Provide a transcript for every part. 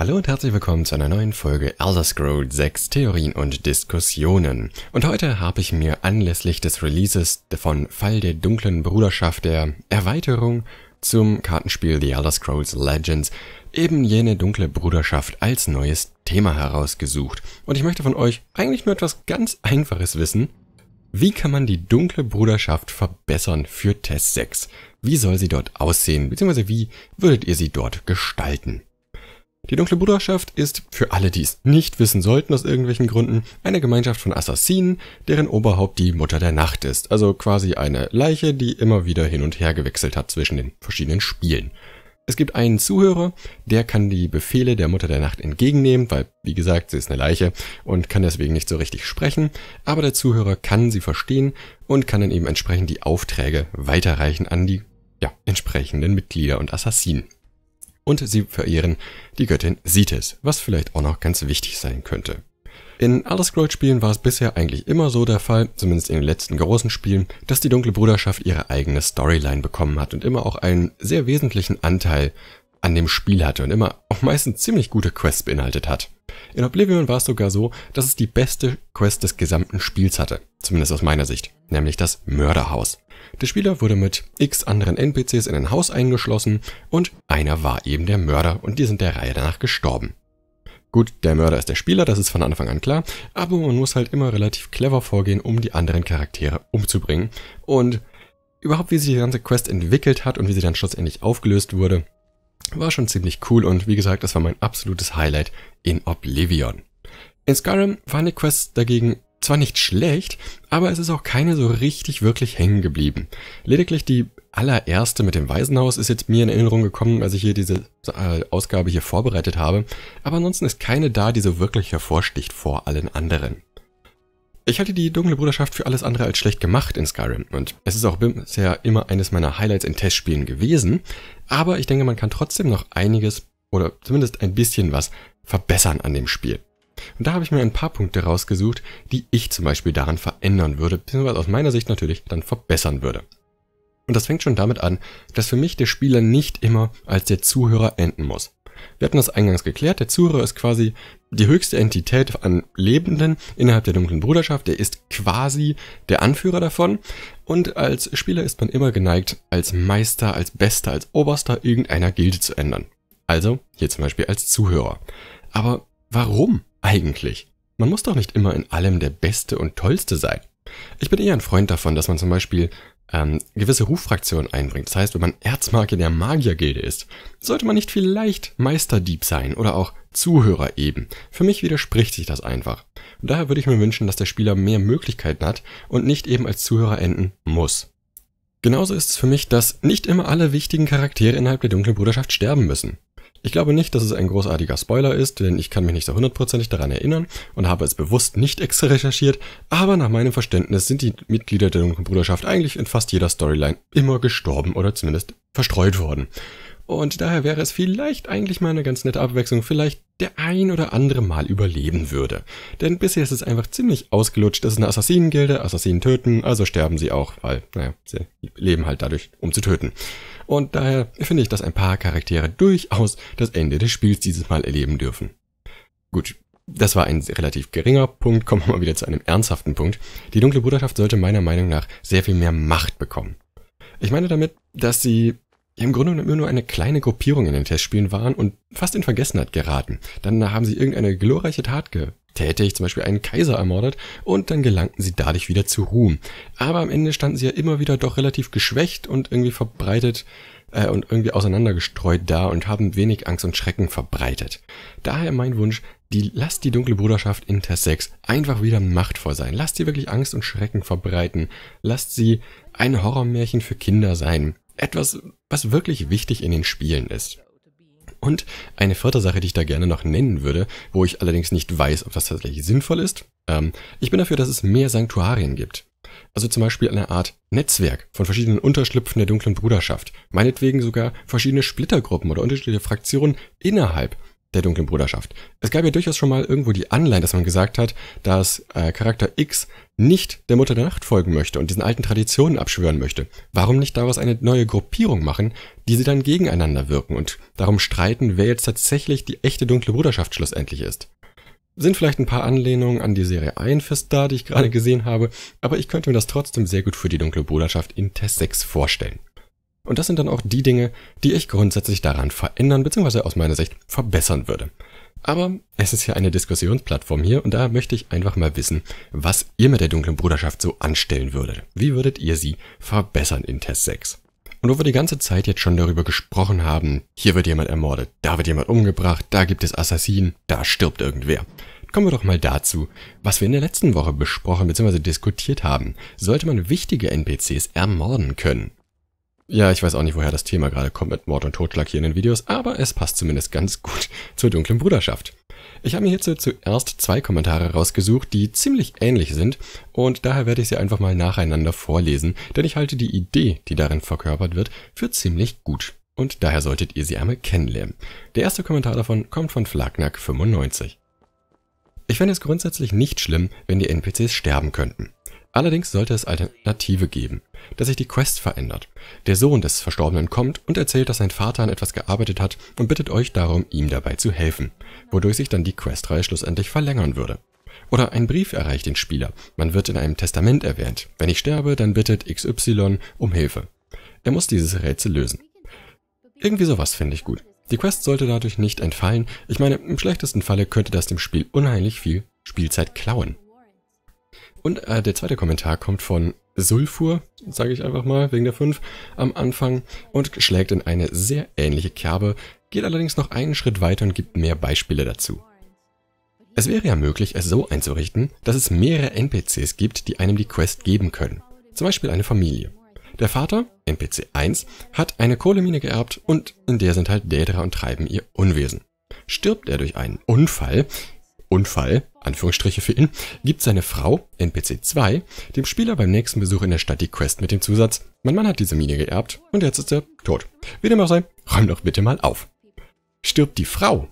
Hallo und herzlich willkommen zu einer neuen Folge Elder Scrolls 6 Theorien und Diskussionen. Und heute habe ich mir anlässlich des Releases von Fall der dunklen Bruderschaft der Erweiterung zum Kartenspiel The Elder Scrolls Legends eben jene dunkle Bruderschaft als neues Thema herausgesucht. Und ich möchte von euch eigentlich nur etwas ganz Einfaches wissen. Wie kann man die dunkle Bruderschaft verbessern für Test 6? Wie soll sie dort aussehen, beziehungsweise wie würdet ihr sie dort gestalten? Die Dunkle Bruderschaft ist, für alle, die es nicht wissen sollten aus irgendwelchen Gründen, eine Gemeinschaft von Assassinen, deren Oberhaupt die Mutter der Nacht ist, also quasi eine Leiche, die immer wieder hin und her gewechselt hat zwischen den verschiedenen Spielen. Es gibt einen Zuhörer, der kann die Befehle der Mutter der Nacht entgegennehmen, weil, wie gesagt, sie ist eine Leiche und kann deswegen nicht so richtig sprechen, aber der Zuhörer kann sie verstehen und kann dann eben entsprechend die Aufträge weiterreichen an die ja, entsprechenden Mitglieder und Assassinen und sie verehren die Göttin Sitis, was vielleicht auch noch ganz wichtig sein könnte. In Elder Scrolls Spielen war es bisher eigentlich immer so der Fall, zumindest in den letzten großen Spielen, dass die Dunkle Bruderschaft ihre eigene Storyline bekommen hat und immer auch einen sehr wesentlichen Anteil an dem Spiel hatte und immer auch meistens ziemlich gute Quests beinhaltet hat. In Oblivion war es sogar so, dass es die beste Quest des gesamten Spiels hatte, zumindest aus meiner Sicht, nämlich das Mörderhaus. Der Spieler wurde mit x anderen NPCs in ein Haus eingeschlossen und einer war eben der Mörder und die sind der Reihe danach gestorben. Gut, der Mörder ist der Spieler, das ist von Anfang an klar, aber man muss halt immer relativ clever vorgehen, um die anderen Charaktere umzubringen. Und überhaupt, wie sich die ganze Quest entwickelt hat und wie sie dann schlussendlich aufgelöst wurde, war schon ziemlich cool und wie gesagt, das war mein absolutes Highlight in Oblivion. In Skyrim waren die Quests dagegen zwar nicht schlecht, aber es ist auch keine so richtig wirklich hängen geblieben. Lediglich die allererste mit dem Waisenhaus ist jetzt mir in Erinnerung gekommen, als ich hier diese äh, Ausgabe hier vorbereitet habe, aber ansonsten ist keine da, die so wirklich hervorsticht vor allen anderen. Ich halte die Dunkle Bruderschaft für alles andere als schlecht gemacht in Skyrim und es ist auch bisher immer eines meiner Highlights in Testspielen gewesen, aber ich denke, man kann trotzdem noch einiges oder zumindest ein bisschen was verbessern an dem Spiel. Und da habe ich mir ein paar Punkte rausgesucht, die ich zum Beispiel daran verändern würde, beziehungsweise aus meiner Sicht natürlich dann verbessern würde. Und das fängt schon damit an, dass für mich der Spieler nicht immer als der Zuhörer enden muss. Wir hatten das eingangs geklärt, der Zuhörer ist quasi die höchste Entität an Lebenden innerhalb der dunklen Bruderschaft, er ist quasi der Anführer davon und als Spieler ist man immer geneigt, als Meister, als Bester, als Oberster irgendeiner Gilde zu ändern. Also hier zum Beispiel als Zuhörer. Aber warum eigentlich? Man muss doch nicht immer in allem der Beste und Tollste sein. Ich bin eher ein Freund davon, dass man zum Beispiel ähm, gewisse Huffraktionen einbringt. Das heißt, wenn man Erzmarke der Magiergilde ist, sollte man nicht vielleicht Meisterdieb sein oder auch Zuhörer eben. Für mich widerspricht sich das einfach. Und daher würde ich mir wünschen, dass der Spieler mehr Möglichkeiten hat und nicht eben als Zuhörer enden muss. Genauso ist es für mich, dass nicht immer alle wichtigen Charaktere innerhalb der dunklen Bruderschaft sterben müssen. Ich glaube nicht, dass es ein großartiger Spoiler ist, denn ich kann mich nicht so hundertprozentig daran erinnern und habe es bewusst nicht extra recherchiert, aber nach meinem Verständnis sind die Mitglieder der Dunklen Bruderschaft eigentlich in fast jeder Storyline immer gestorben oder zumindest verstreut worden. Und daher wäre es vielleicht eigentlich mal eine ganz nette Abwechslung, vielleicht der ein oder andere mal überleben würde. Denn bisher ist es einfach ziemlich ausgelutscht. Das ist eine Assassinengilde, Assassinen töten, also sterben sie auch, weil, naja, sie leben halt dadurch, um zu töten und daher finde ich, dass ein paar Charaktere durchaus das Ende des Spiels dieses Mal erleben dürfen. Gut, das war ein relativ geringer Punkt, kommen wir mal wieder zu einem ernsthaften Punkt. Die dunkle Bruderschaft sollte meiner Meinung nach sehr viel mehr Macht bekommen. Ich meine damit, dass sie im Grunde genommen nur eine kleine Gruppierung in den Testspielen waren und fast in Vergessenheit geraten. Dann haben sie irgendeine glorreiche Tat ge tätig, zum Beispiel einen Kaiser ermordet, und dann gelangten sie dadurch wieder zu Ruhm. Aber am Ende standen sie ja immer wieder doch relativ geschwächt und irgendwie verbreitet äh, und irgendwie auseinandergestreut da und haben wenig Angst und Schrecken verbreitet. Daher mein Wunsch, die, lasst die dunkle Bruderschaft in Test 6 einfach wieder machtvoll sein. Lasst sie wirklich Angst und Schrecken verbreiten. Lasst sie ein Horrormärchen für Kinder sein. Etwas, was wirklich wichtig in den Spielen ist. Und eine vierte Sache, die ich da gerne noch nennen würde, wo ich allerdings nicht weiß, ob das tatsächlich sinnvoll ist. Ähm, ich bin dafür, dass es mehr Sanktuarien gibt. Also zum Beispiel eine Art Netzwerk von verschiedenen Unterschlüpfen der dunklen Bruderschaft. Meinetwegen sogar verschiedene Splittergruppen oder unterschiedliche Fraktionen innerhalb der dunklen Bruderschaft. Es gab ja durchaus schon mal irgendwo die Anleihen, dass man gesagt hat, dass äh, Charakter X nicht der Mutter der Nacht folgen möchte und diesen alten Traditionen abschwören möchte. Warum nicht daraus eine neue Gruppierung machen, die sie dann gegeneinander wirken und darum streiten, wer jetzt tatsächlich die echte dunkle Bruderschaft schlussendlich ist? Sind vielleicht ein paar Anlehnungen an die Serie Einfest da, die ich gerade gesehen habe, aber ich könnte mir das trotzdem sehr gut für die dunkle Bruderschaft in Test 6 vorstellen. Und das sind dann auch die Dinge, die ich grundsätzlich daran verändern bzw. aus meiner Sicht verbessern würde. Aber es ist ja eine Diskussionsplattform hier und da möchte ich einfach mal wissen, was ihr mit der dunklen Bruderschaft so anstellen würdet. Wie würdet ihr sie verbessern in Test 6? Und wo wir die ganze Zeit jetzt schon darüber gesprochen haben, hier wird jemand ermordet, da wird jemand umgebracht, da gibt es Assassinen, da stirbt irgendwer. Kommen wir doch mal dazu, was wir in der letzten Woche besprochen bzw. diskutiert haben. Sollte man wichtige NPCs ermorden können? Ja, ich weiß auch nicht, woher das Thema gerade kommt mit Mord und Totschlag hier in den Videos, aber es passt zumindest ganz gut zur dunklen Bruderschaft. Ich habe mir hierzu zuerst zwei Kommentare rausgesucht, die ziemlich ähnlich sind und daher werde ich sie einfach mal nacheinander vorlesen, denn ich halte die Idee, die darin verkörpert wird, für ziemlich gut und daher solltet ihr sie einmal kennenlernen. Der erste Kommentar davon kommt von Flagnack95. Ich fände es grundsätzlich nicht schlimm, wenn die NPCs sterben könnten. Allerdings sollte es Alternative geben, dass sich die Quest verändert. Der Sohn des Verstorbenen kommt und erzählt, dass sein Vater an etwas gearbeitet hat und bittet euch darum, ihm dabei zu helfen, wodurch sich dann die Questreihe schlussendlich verlängern würde. Oder ein Brief erreicht den Spieler, man wird in einem Testament erwähnt, wenn ich sterbe, dann bittet XY um Hilfe. Er muss dieses Rätsel lösen. Irgendwie sowas finde ich gut. Die Quest sollte dadurch nicht entfallen, ich meine, im schlechtesten Falle könnte das dem Spiel unheimlich viel Spielzeit klauen. Und äh, der zweite Kommentar kommt von Sulfur, sage ich einfach mal, wegen der 5 am Anfang und schlägt in eine sehr ähnliche Kerbe, geht allerdings noch einen Schritt weiter und gibt mehr Beispiele dazu. Es wäre ja möglich, es so einzurichten, dass es mehrere NPCs gibt, die einem die Quest geben können. Zum Beispiel eine Familie. Der Vater, NPC 1, hat eine Kohlemine geerbt und in der sind halt Dädra und treiben ihr Unwesen. Stirbt er durch einen Unfall, Unfall, Anführungsstriche für ihn, gibt seine Frau, NPC 2, dem Spieler beim nächsten Besuch in der Stadt die Quest mit dem Zusatz, mein Mann hat diese Mine geerbt und jetzt ist er tot. Wie dem auch sei, räum doch bitte mal auf. Stirbt die Frau,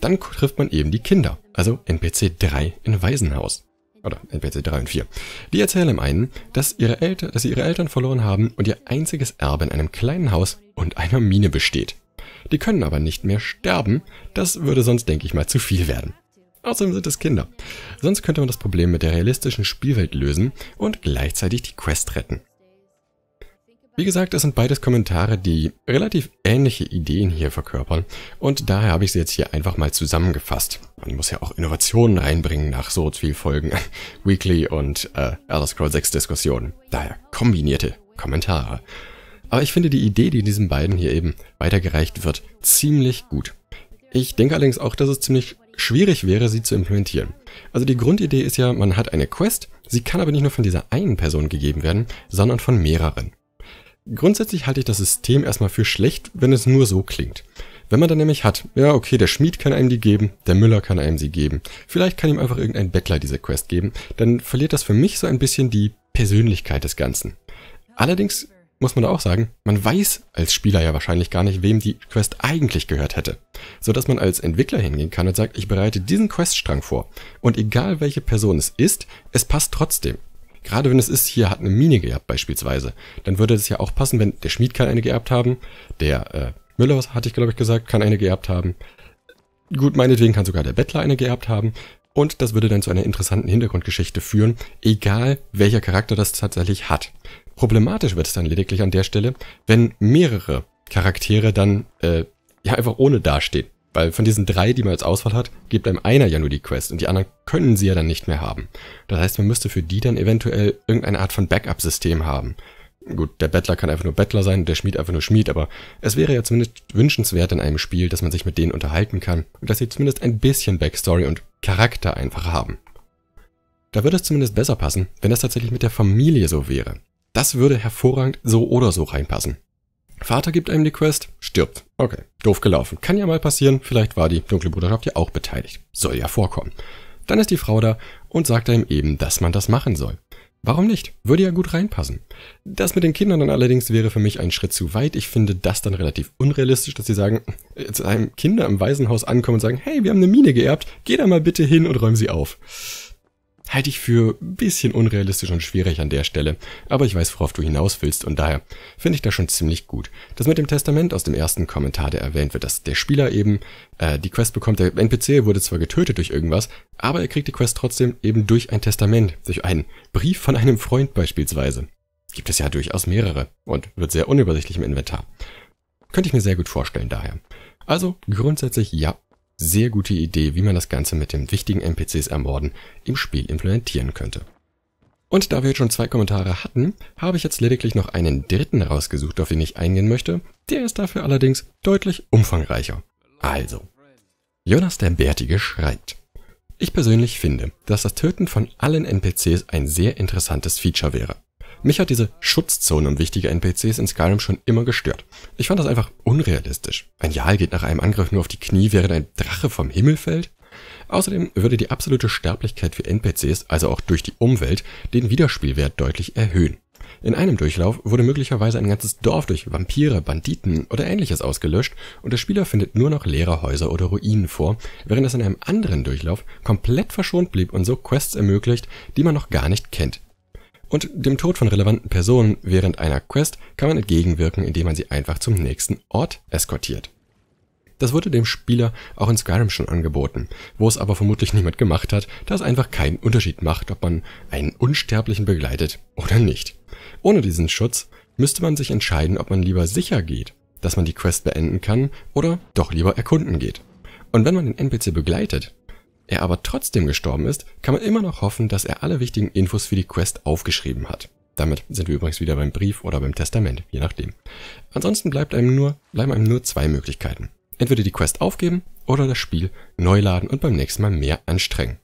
dann trifft man eben die Kinder, also NPC 3 in Waisenhaus. Oder NPC 3 und 4. Die erzählen im einen, dass, ihre Eltern, dass sie ihre Eltern verloren haben und ihr einziges Erbe in einem kleinen Haus und einer Mine besteht. Die können aber nicht mehr sterben, das würde sonst, denke ich mal, zu viel werden. Außerdem sind es Kinder. Sonst könnte man das Problem mit der realistischen Spielwelt lösen und gleichzeitig die Quest retten. Wie gesagt, es sind beides Kommentare, die relativ ähnliche Ideen hier verkörpern und daher habe ich sie jetzt hier einfach mal zusammengefasst. Man muss ja auch Innovationen reinbringen nach so viel Folgen Weekly und äh, Elder Scrolls 6 Diskussionen. Daher kombinierte Kommentare. Aber ich finde die Idee, die diesen beiden hier eben weitergereicht wird, ziemlich gut. Ich denke allerdings auch, dass es ziemlich schwierig wäre, sie zu implementieren. Also die Grundidee ist ja, man hat eine Quest, sie kann aber nicht nur von dieser einen Person gegeben werden, sondern von mehreren. Grundsätzlich halte ich das System erstmal für schlecht, wenn es nur so klingt. Wenn man dann nämlich hat, ja okay, der Schmied kann einem die geben, der Müller kann einem sie geben, vielleicht kann ihm einfach irgendein Bettler diese Quest geben, dann verliert das für mich so ein bisschen die Persönlichkeit des Ganzen. Allerdings muss man da auch sagen, man weiß als Spieler ja wahrscheinlich gar nicht, wem die Quest eigentlich gehört hätte. So dass man als Entwickler hingehen kann und sagt, ich bereite diesen Queststrang vor. Und egal welche Person es ist, es passt trotzdem. Gerade wenn es ist, hier hat eine Mine geerbt beispielsweise, dann würde es ja auch passen, wenn der Schmied kann eine geerbt haben, der äh, Müller, hatte ich glaube ich gesagt, kann eine geerbt haben. Gut, meinetwegen kann sogar der Bettler eine geerbt haben. Und das würde dann zu einer interessanten Hintergrundgeschichte führen, egal welcher Charakter das tatsächlich hat. Problematisch wird es dann lediglich an der Stelle, wenn mehrere Charaktere dann äh, ja einfach ohne dastehen. Weil von diesen drei, die man als Auswahl hat, gibt einem einer ja nur die Quest und die anderen können sie ja dann nicht mehr haben. Das heißt, man müsste für die dann eventuell irgendeine Art von Backup-System haben. Gut, der Bettler kann einfach nur Bettler sein der Schmied einfach nur Schmied, aber es wäre ja zumindest wünschenswert in einem Spiel, dass man sich mit denen unterhalten kann und dass sie zumindest ein bisschen Backstory und Charakter einfach haben. Da würde es zumindest besser passen, wenn das tatsächlich mit der Familie so wäre. Das würde hervorragend so oder so reinpassen. Vater gibt einem die Quest, stirbt. Okay, doof gelaufen. Kann ja mal passieren, vielleicht war die dunkle Bruderschaft ja auch beteiligt. Soll ja vorkommen. Dann ist die Frau da und sagt einem eben, dass man das machen soll. Warum nicht? Würde ja gut reinpassen. Das mit den Kindern dann allerdings wäre für mich ein Schritt zu weit. Ich finde das dann relativ unrealistisch, dass sie sagen, zu einem Kinder im Waisenhaus ankommen und sagen, hey, wir haben eine Mine geerbt, geh da mal bitte hin und räum sie auf halte ich für ein bisschen unrealistisch und schwierig an der Stelle, aber ich weiß, worauf du hinaus willst und daher finde ich das schon ziemlich gut. Das mit dem Testament aus dem ersten Kommentar, der erwähnt wird, dass der Spieler eben äh, die Quest bekommt, der NPC wurde zwar getötet durch irgendwas, aber er kriegt die Quest trotzdem eben durch ein Testament, durch einen Brief von einem Freund beispielsweise. Gibt es ja durchaus mehrere und wird sehr unübersichtlich im Inventar. Könnte ich mir sehr gut vorstellen daher. Also grundsätzlich ja, sehr gute Idee, wie man das Ganze mit dem wichtigen NPCs ermorden im Spiel implementieren könnte. Und da wir jetzt schon zwei Kommentare hatten, habe ich jetzt lediglich noch einen dritten rausgesucht, auf den ich eingehen möchte. Der ist dafür allerdings deutlich umfangreicher. Also, Jonas der Bärtige schreibt. Ich persönlich finde, dass das Töten von allen NPCs ein sehr interessantes Feature wäre. Mich hat diese Schutzzone um wichtige NPCs in Skyrim schon immer gestört. Ich fand das einfach unrealistisch. Ein Jahl geht nach einem Angriff nur auf die Knie, während ein Drache vom Himmel fällt. Außerdem würde die absolute Sterblichkeit für NPCs, also auch durch die Umwelt, den Wiederspielwert deutlich erhöhen. In einem Durchlauf wurde möglicherweise ein ganzes Dorf durch Vampire, Banditen oder ähnliches ausgelöscht und der Spieler findet nur noch leere Häuser oder Ruinen vor, während es in einem anderen Durchlauf komplett verschont blieb und so Quests ermöglicht, die man noch gar nicht kennt. Und dem Tod von relevanten Personen während einer Quest kann man entgegenwirken, indem man sie einfach zum nächsten Ort eskortiert. Das wurde dem Spieler auch in Skyrim schon angeboten, wo es aber vermutlich niemand gemacht hat, da es einfach keinen Unterschied macht, ob man einen Unsterblichen begleitet oder nicht. Ohne diesen Schutz müsste man sich entscheiden, ob man lieber sicher geht, dass man die Quest beenden kann oder doch lieber erkunden geht. Und wenn man den NPC begleitet, er aber trotzdem gestorben ist, kann man immer noch hoffen, dass er alle wichtigen Infos für die Quest aufgeschrieben hat. Damit sind wir übrigens wieder beim Brief oder beim Testament, je nachdem. Ansonsten bleibt einem nur, bleiben einem nur zwei Möglichkeiten. Entweder die Quest aufgeben oder das Spiel neu laden und beim nächsten Mal mehr anstrengen.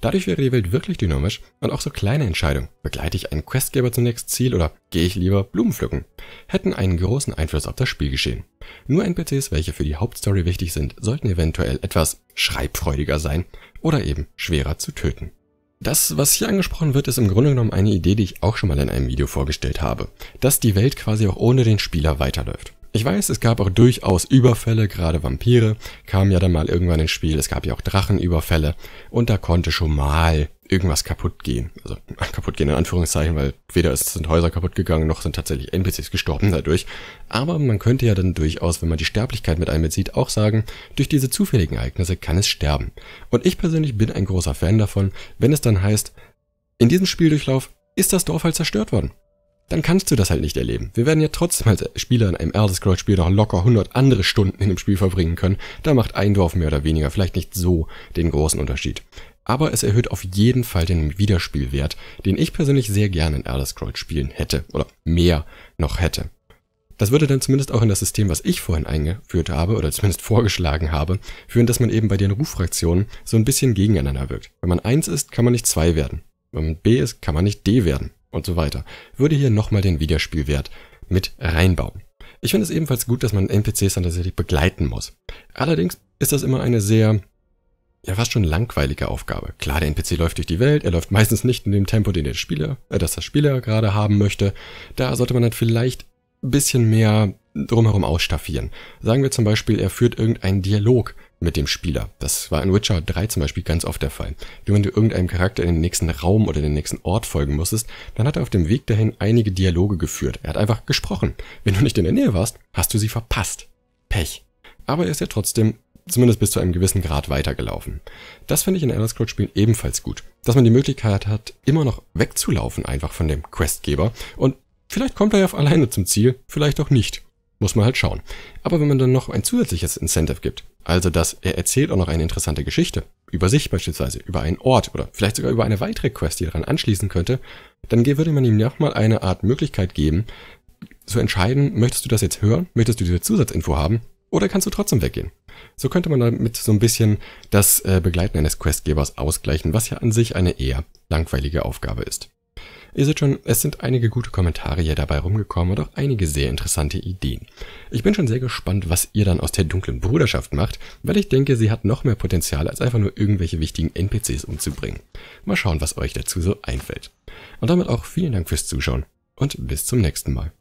Dadurch wäre die Welt wirklich dynamisch und auch so kleine Entscheidungen, begleite ich einen Questgeber zum nächsten Ziel oder gehe ich lieber Blumen pflücken, hätten einen großen Einfluss auf das Spielgeschehen. Nur NPCs, welche für die Hauptstory wichtig sind, sollten eventuell etwas schreibfreudiger sein oder eben schwerer zu töten. Das, was hier angesprochen wird, ist im Grunde genommen eine Idee, die ich auch schon mal in einem Video vorgestellt habe, dass die Welt quasi auch ohne den Spieler weiterläuft. Ich weiß, es gab auch durchaus Überfälle, gerade Vampire kamen ja dann mal irgendwann ins Spiel. Es gab ja auch Drachenüberfälle und da konnte schon mal irgendwas kaputt gehen. Also kaputt gehen in Anführungszeichen, weil weder sind Häuser kaputt gegangen, noch sind tatsächlich NPCs gestorben dadurch. Aber man könnte ja dann durchaus, wenn man die Sterblichkeit mit einbezieht, auch sagen, durch diese zufälligen Ereignisse kann es sterben. Und ich persönlich bin ein großer Fan davon, wenn es dann heißt, in diesem Spieldurchlauf ist das Dorf halt zerstört worden dann kannst du das halt nicht erleben. Wir werden ja trotzdem als Spieler in einem Elder Scrolls Spiel noch locker 100 andere Stunden in dem Spiel verbringen können. Da macht ein Dorf mehr oder weniger vielleicht nicht so den großen Unterschied. Aber es erhöht auf jeden Fall den Wiederspielwert, den ich persönlich sehr gerne in Elder Scrolls Spielen hätte oder mehr noch hätte. Das würde dann zumindest auch in das System, was ich vorhin eingeführt habe oder zumindest vorgeschlagen habe, führen, dass man eben bei den Ruffraktionen so ein bisschen gegeneinander wirkt. Wenn man eins ist, kann man nicht zwei werden. Wenn man B ist, kann man nicht D werden und so weiter. Würde hier nochmal den Wiederspielwert mit reinbauen. Ich finde es ebenfalls gut, dass man NPCs dann tatsächlich begleiten muss. Allerdings ist das immer eine sehr, ja fast schon langweilige Aufgabe. Klar, der NPC läuft durch die Welt, er läuft meistens nicht in dem Tempo, den der Spieler, äh, das der Spieler gerade haben möchte. Da sollte man dann vielleicht ein bisschen mehr drumherum ausstaffieren. Sagen wir zum Beispiel, er führt irgendeinen Dialog mit dem Spieler. Das war in Witcher 3 zum Beispiel ganz oft der Fall. Wenn du irgendeinem Charakter in den nächsten Raum oder den nächsten Ort folgen musstest, dann hat er auf dem Weg dahin einige Dialoge geführt. Er hat einfach gesprochen. Wenn du nicht in der Nähe warst, hast du sie verpasst. Pech. Aber er ist ja trotzdem zumindest bis zu einem gewissen Grad weitergelaufen. Das finde ich in Elder Scrolls Spielen ebenfalls gut, dass man die Möglichkeit hat, immer noch wegzulaufen einfach von dem Questgeber und vielleicht kommt er ja auf alleine zum Ziel, vielleicht auch nicht. Muss man halt schauen. Aber wenn man dann noch ein zusätzliches Incentive gibt, also, dass er erzählt auch noch eine interessante Geschichte über sich beispielsweise, über einen Ort oder vielleicht sogar über eine weitere Quest, die daran anschließen könnte, dann würde man ihm nochmal eine Art Möglichkeit geben, zu entscheiden, möchtest du das jetzt hören, möchtest du diese Zusatzinfo haben oder kannst du trotzdem weggehen. So könnte man damit so ein bisschen das äh, Begleiten eines Questgebers ausgleichen, was ja an sich eine eher langweilige Aufgabe ist. Ihr seht schon, es sind einige gute Kommentare hier dabei rumgekommen und auch einige sehr interessante Ideen. Ich bin schon sehr gespannt, was ihr dann aus der dunklen Bruderschaft macht, weil ich denke, sie hat noch mehr Potenzial, als einfach nur irgendwelche wichtigen NPCs umzubringen. Mal schauen, was euch dazu so einfällt. Und damit auch vielen Dank fürs Zuschauen und bis zum nächsten Mal.